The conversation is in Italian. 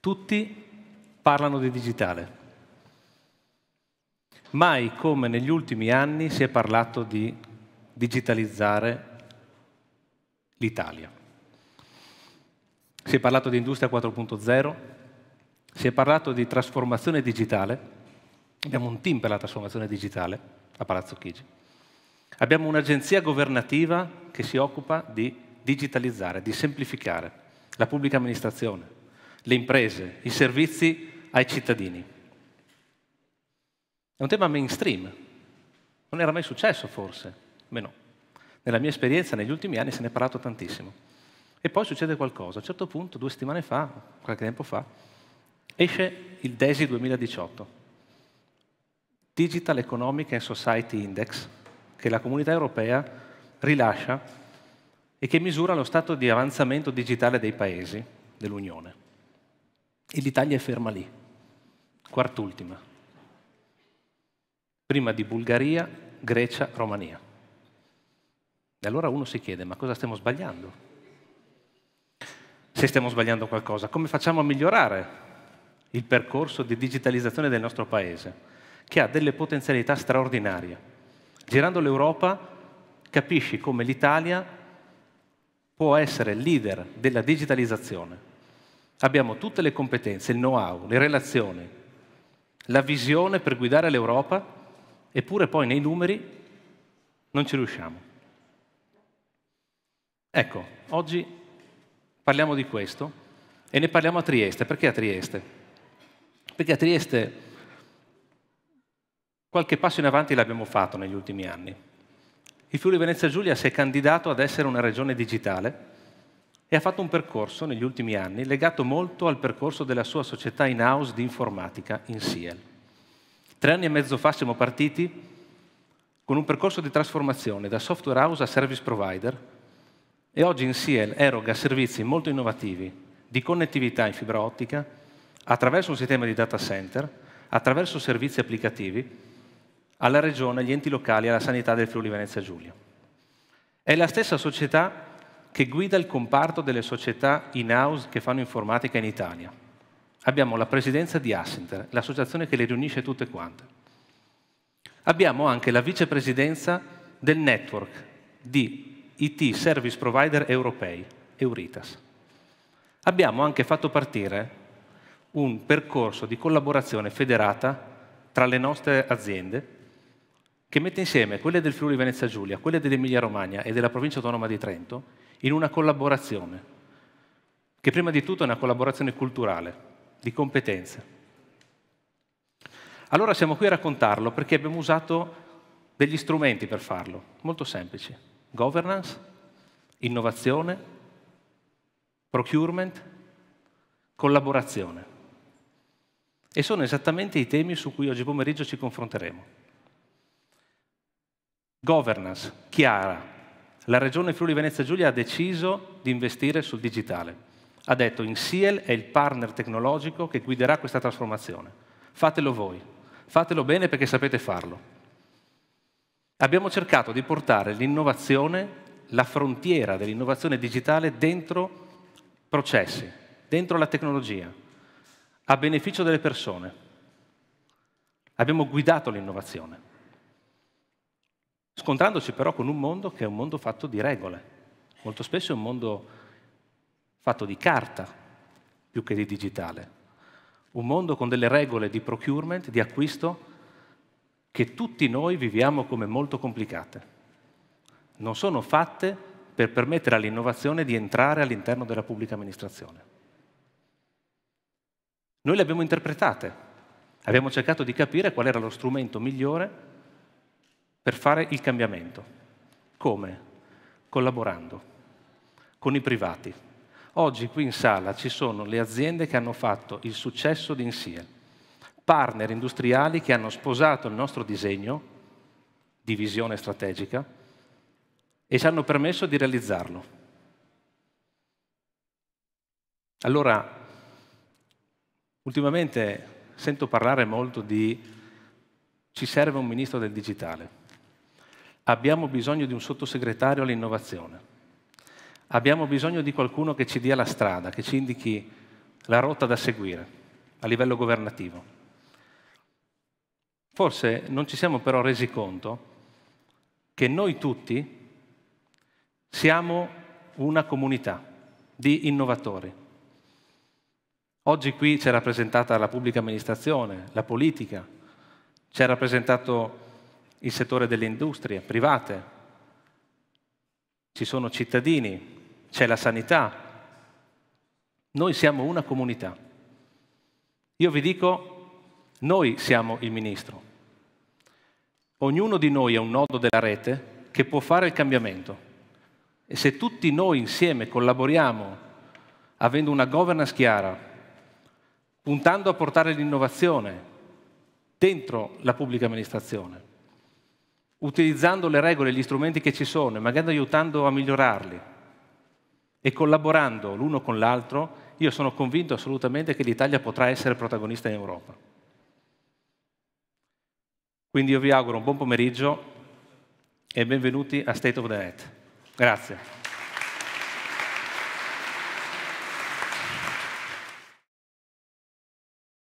Tutti parlano di digitale. Mai come negli ultimi anni si è parlato di digitalizzare l'Italia. Si è parlato di industria 4.0, si è parlato di trasformazione digitale, abbiamo un team per la trasformazione digitale a Palazzo Chigi, abbiamo un'agenzia governativa che si occupa di digitalizzare, di semplificare la pubblica amministrazione, le imprese, i servizi ai cittadini. È un tema mainstream, non era mai successo forse, almeno nella mia esperienza negli ultimi anni se ne è parlato tantissimo. E poi succede qualcosa, a un certo punto, due settimane fa, qualche tempo fa, esce il DESI 2018, Digital Economic and Society Index, che la comunità europea rilascia e che misura lo stato di avanzamento digitale dei paesi dell'Unione. E l'Italia è ferma lì, quart'ultima, prima di Bulgaria, Grecia, Romania. E allora uno si chiede, ma cosa stiamo sbagliando? Se stiamo sbagliando qualcosa, come facciamo a migliorare il percorso di digitalizzazione del nostro Paese, che ha delle potenzialità straordinarie? Girando l'Europa capisci come l'Italia può essere leader della digitalizzazione Abbiamo tutte le competenze, il know-how, le relazioni, la visione per guidare l'Europa, eppure poi nei numeri non ci riusciamo. Ecco, oggi parliamo di questo e ne parliamo a Trieste. Perché a Trieste? Perché a Trieste qualche passo in avanti l'abbiamo fatto negli ultimi anni. Il Friuli Venezia Giulia si è candidato ad essere una regione digitale e ha fatto un percorso negli ultimi anni legato molto al percorso della sua società in house di informatica in Siel. Tre anni e mezzo fa siamo partiti con un percorso di trasformazione da software house a service provider e oggi in Siel eroga servizi molto innovativi di connettività in fibra ottica attraverso un sistema di data center, attraverso servizi applicativi alla regione, agli enti locali e alla sanità del Friuli Venezia Giulia. È la stessa società che guida il comparto delle società in-house che fanno informatica in Italia. Abbiamo la presidenza di Assinter, l'associazione che le riunisce tutte quante. Abbiamo anche la vicepresidenza del network di IT Service Provider Europei, Euritas. Abbiamo anche fatto partire un percorso di collaborazione federata tra le nostre aziende che mette insieme quelle del Friuli Venezia Giulia, quelle dell'Emilia Romagna e della provincia autonoma di Trento in una collaborazione, che prima di tutto è una collaborazione culturale, di competenze. Allora siamo qui a raccontarlo perché abbiamo usato degli strumenti per farlo, molto semplici. Governance, innovazione, procurement, collaborazione. E sono esattamente i temi su cui oggi pomeriggio ci confronteremo. Governance chiara. La Regione Friuli Venezia Giulia ha deciso di investire sul digitale. Ha detto Insiel è il partner tecnologico che guiderà questa trasformazione. Fatelo voi, fatelo bene perché sapete farlo. Abbiamo cercato di portare l'innovazione, la frontiera dell'innovazione digitale dentro processi, dentro la tecnologia, a beneficio delle persone. Abbiamo guidato l'innovazione scontrandosi però con un mondo che è un mondo fatto di regole, molto spesso è un mondo fatto di carta più che di digitale, un mondo con delle regole di procurement, di acquisto, che tutti noi viviamo come molto complicate. Non sono fatte per permettere all'innovazione di entrare all'interno della pubblica amministrazione. Noi le abbiamo interpretate, abbiamo cercato di capire qual era lo strumento migliore per fare il cambiamento. Come? Collaborando con i privati. Oggi qui in sala ci sono le aziende che hanno fatto il successo di Insia, partner industriali che hanno sposato il nostro disegno di visione strategica e ci hanno permesso di realizzarlo. Allora, ultimamente sento parlare molto di ci serve un ministro del digitale. Abbiamo bisogno di un sottosegretario all'innovazione. Abbiamo bisogno di qualcuno che ci dia la strada, che ci indichi la rotta da seguire a livello governativo. Forse non ci siamo però resi conto che noi tutti siamo una comunità di innovatori. Oggi qui c'è rappresentata la pubblica amministrazione, la politica, c'è rappresentato il settore delle industrie private, ci sono cittadini, c'è la sanità. Noi siamo una comunità. Io vi dico, noi siamo il ministro. Ognuno di noi è un nodo della rete che può fare il cambiamento. E se tutti noi insieme collaboriamo, avendo una governance chiara, puntando a portare l'innovazione dentro la pubblica amministrazione, utilizzando le regole e gli strumenti che ci sono e magari aiutando a migliorarli e collaborando l'uno con l'altro, io sono convinto assolutamente che l'Italia potrà essere protagonista in Europa. Quindi io vi auguro un buon pomeriggio e benvenuti a State of the Net. Grazie.